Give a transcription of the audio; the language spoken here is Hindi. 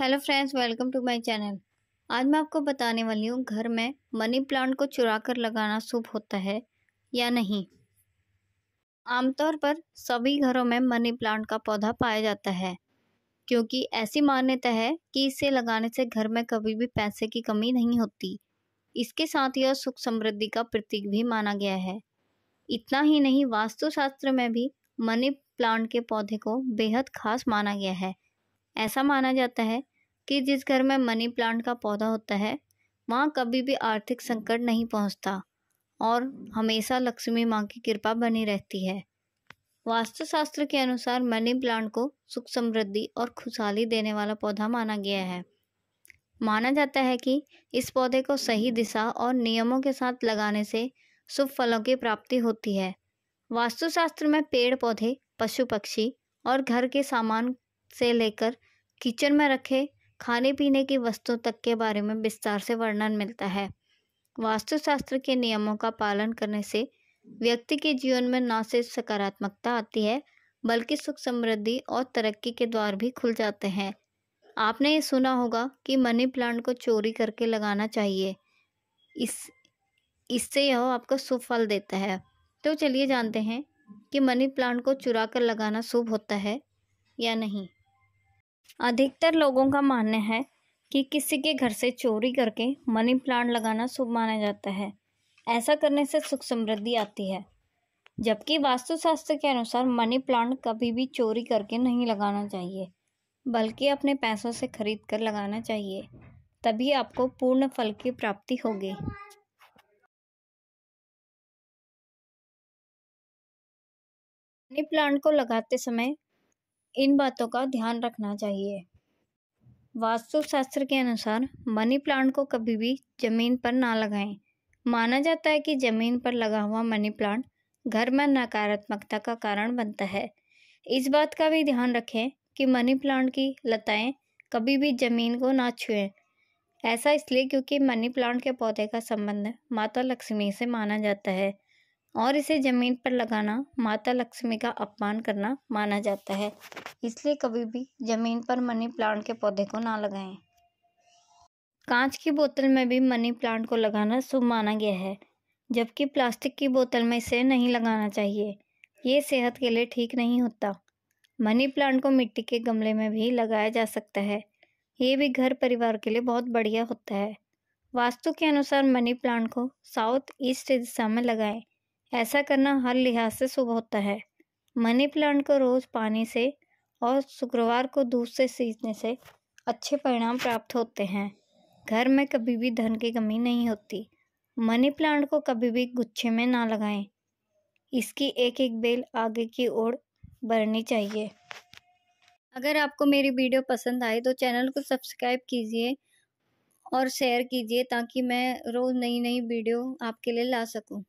Hello friends welcome to my channel आज मैं आपको बताने वाली हूँ घर में मनी प्लांट को चुरा कर लगाना शुभ होता है या नहीं आमतौर पर सभी घरों में मनी प्लांट का पौधा पाया जाता है क्योंकि ऐसी मान्यता है कि इसे लगाने से घर में कभी भी पैसे की कमी नहीं होती इसके साथ यह सुख समृद्धि का प्रतीक भी माना गया है इतना ही नहीं वास्तुशास्त्र में भी मनी प्लांट के पौधे को बेहद खास माना गया है ऐसा माना जाता है कि जिस घर में मनी प्लांट का पौधा होता है वहाँ कभी भी आर्थिक संकट नहीं पहुँचता और हमेशा लक्ष्मी माँ की कृपा बनी रहती है वास्तुशास्त्र के अनुसार मनी प्लांट को सुख समृद्धि और खुशहाली देने वाला पौधा माना गया है माना जाता है कि इस पौधे को सही दिशा और नियमों के साथ लगाने से शुभ फलों की प्राप्ति होती है वास्तुशास्त्र में पेड़ पौधे पशु पक्षी और घर के सामान से लेकर किचन में रखे खाने पीने की वस्तुओं तक के बारे में विस्तार से वर्णन मिलता है वास्तुशास्त्र के नियमों का पालन करने से व्यक्ति के जीवन में न सिर्फ सकारात्मकता आती है बल्कि सुख समृद्धि और तरक्की के द्वार भी खुल जाते हैं आपने ये सुना होगा कि मनी प्लांट को चोरी करके लगाना चाहिए इस इससे यह आपको सुफल देता है तो चलिए जानते हैं कि मनी प्लांट को चुरा कर लगाना शुभ होता है या नहीं अधिकतर लोगों का मानना है कि किसी के घर से चोरी करके मनी प्लांट लगाना शुभ माना जाता है ऐसा करने से सुख समृद्धि आती है जबकि वास्तुशास्त्र के अनुसार मनी प्लांट कभी भी चोरी करके नहीं लगाना चाहिए बल्कि अपने पैसों से खरीद कर लगाना चाहिए तभी आपको पूर्ण फल की प्राप्ति होगी मनी प्लांट को लगाते समय इन बातों का ध्यान रखना चाहिए वास्तुशास्त्र के अनुसार मनी प्लांट को कभी भी जमीन पर ना लगाएं माना जाता है कि जमीन पर लगा हुआ मनी प्लांट घर में नकारात्मकता का कारण बनता है इस बात का भी ध्यान रखें कि मनी प्लांट की लताएं कभी भी जमीन को ना छुएं ऐसा इसलिए क्योंकि मनी प्लांट के पौधे का संबंध माता लक्ष्मी से माना जाता है और इसे जमीन पर लगाना माता लक्ष्मी का अपमान करना माना जाता है इसलिए कभी भी जमीन पर मनी प्लांट के पौधे को ना लगाएं। कांच की बोतल में भी मनी प्लांट को लगाना शुभ माना गया है जबकि प्लास्टिक की बोतल में इसे नहीं लगाना चाहिए ये सेहत के लिए ठीक नहीं होता मनी प्लांट को मिट्टी के गमले में भी लगाया जा सकता है ये भी घर परिवार के लिए बहुत बढ़िया होता है वास्तु के अनुसार मनी प्लांट को साउथ ईस्ट दिशा में लगाएं ऐसा करना हर लिहाज से शुभ होता है मनी प्लांट को रोज पानी से और शुक्रवार को दूध से सींचने से अच्छे परिणाम प्राप्त होते हैं घर में कभी भी धन की कमी नहीं होती मनी प्लांट को कभी भी गुच्छे में ना लगाएं इसकी एक एक बेल आगे की ओर बढ़नी चाहिए अगर आपको मेरी वीडियो पसंद आए तो चैनल को सब्सक्राइब कीजिए और शेयर कीजिए ताकि मैं रोज़ नई नई वीडियो आपके लिए ला सकूं।